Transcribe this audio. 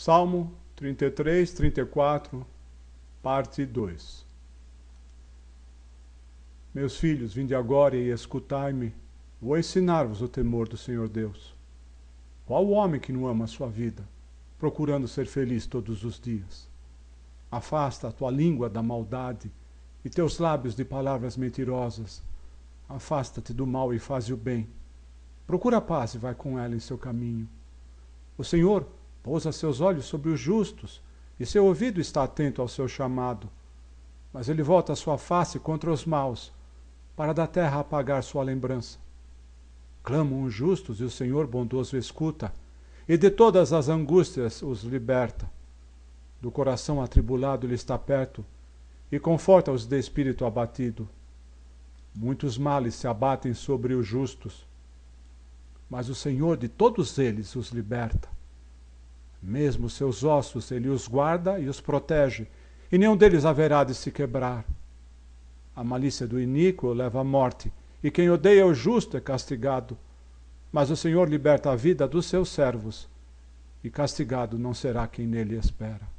Salmo 33, 34, parte 2. Meus filhos, vinde agora e escutai-me. Vou ensinar-vos o temor do Senhor Deus. Qual o homem que não ama a sua vida, procurando ser feliz todos os dias? Afasta a tua língua da maldade e teus lábios de palavras mentirosas. Afasta-te do mal e faze o bem. Procura a paz e vai com ela em seu caminho. O Senhor Pousa seus olhos sobre os justos, e seu ouvido está atento ao seu chamado. Mas ele volta sua face contra os maus, para da terra apagar sua lembrança. Clamam os justos, e o Senhor bondoso escuta, e de todas as angústias os liberta. Do coração atribulado ele está perto, e conforta os de espírito abatido. Muitos males se abatem sobre os justos, mas o Senhor de todos eles os liberta. Mesmo seus ossos ele os guarda e os protege, e nenhum deles haverá de se quebrar. A malícia do iníquo leva à morte, e quem odeia o justo é castigado. Mas o Senhor liberta a vida dos seus servos, e castigado não será quem nele espera.